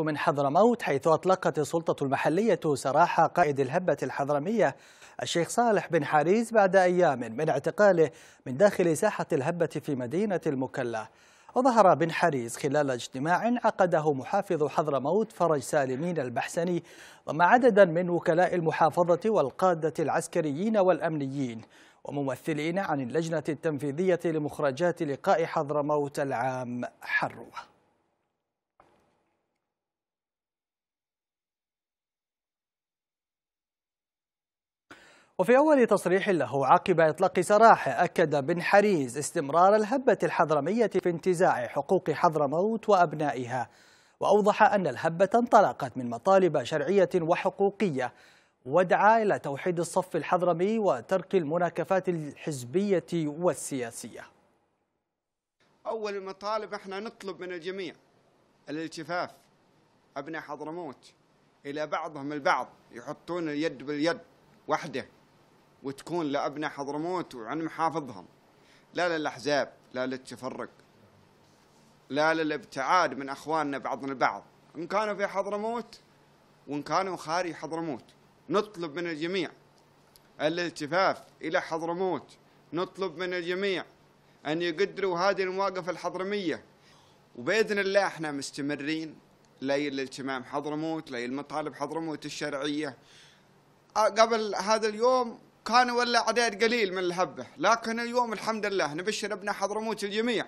من حضرموت حيث أطلقت السلطة المحلية سراح قائد الهبة الحضرمية الشيخ صالح بن حريز بعد أيام من اعتقاله من داخل ساحة الهبة في مدينة المكلا وظهر بن حريز خلال اجتماع عقده محافظ حضرموت فرج سالمين البحسني ومع عددا من وكلاء المحافظة والقادة العسكريين والأمنيين وممثلين عن اللجنة التنفيذية لمخرجات لقاء حضرموت العام حروه وفي أول تصريح له عقب إطلاق سراحه أكد بن حريز استمرار الهبة الحضرمية في انتزاع حقوق حضرموت وأبنائها وأوضح أن الهبة انطلقت من مطالب شرعية وحقوقية ودعا إلى توحيد الصف الحضرمي وترك المناكفات الحزبية والسياسية أول المطالب احنا نطلب من الجميع الالتفاف أبناء حضرموت إلى بعضهم البعض يحطون اليد باليد وحده وتكون لأبناء حضرموت وعن محافظهم لا للأحزاب لا للتفرق لا للابتعاد من أخواننا بعضنا البعض إن كانوا في حضرموت وإن كانوا خارج حضرموت نطلب من الجميع الالتفاف إلى حضرموت نطلب من الجميع أن يقدروا هذه المواقف الحضرمية وبإذن الله احنا مستمرين لي الالتمام حضرموت لي المطالب حضرموت الشرعية آه، قبل هذا اليوم كان ولا عدد قليل من الهبة لكن اليوم الحمد لله نبشر ابن حضرموت الجميع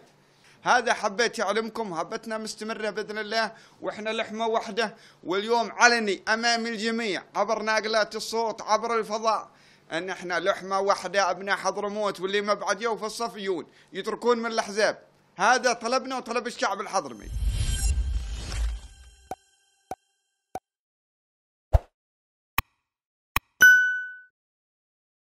هذا حبيت اعلمكم هبتنا مستمره باذن الله واحنا لحمه واحده واليوم علني امام الجميع عبر ناقلات الصوت عبر الفضاء ان احنا لحمه واحده ابناء حضرموت واللي ما بعد في الصفيون يتركون من الاحزاب هذا طلبنا وطلب الشعب الحضرمي